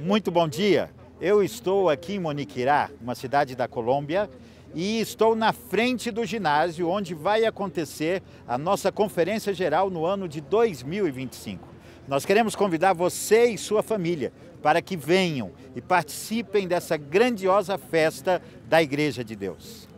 Muito bom dia. Eu estou aqui em Moniquirá, uma cidade da Colômbia, e estou na frente do ginásio onde vai acontecer a nossa conferência geral no ano de 2025. Nós queremos convidar você e sua família para que venham e participem dessa grandiosa festa da Igreja de Deus.